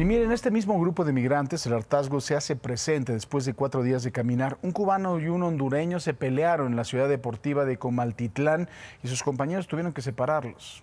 Y miren, este mismo grupo de migrantes, el hartazgo se hace presente después de cuatro días de caminar. Un cubano y un hondureño se pelearon en la ciudad deportiva de Comaltitlán y sus compañeros tuvieron que separarlos.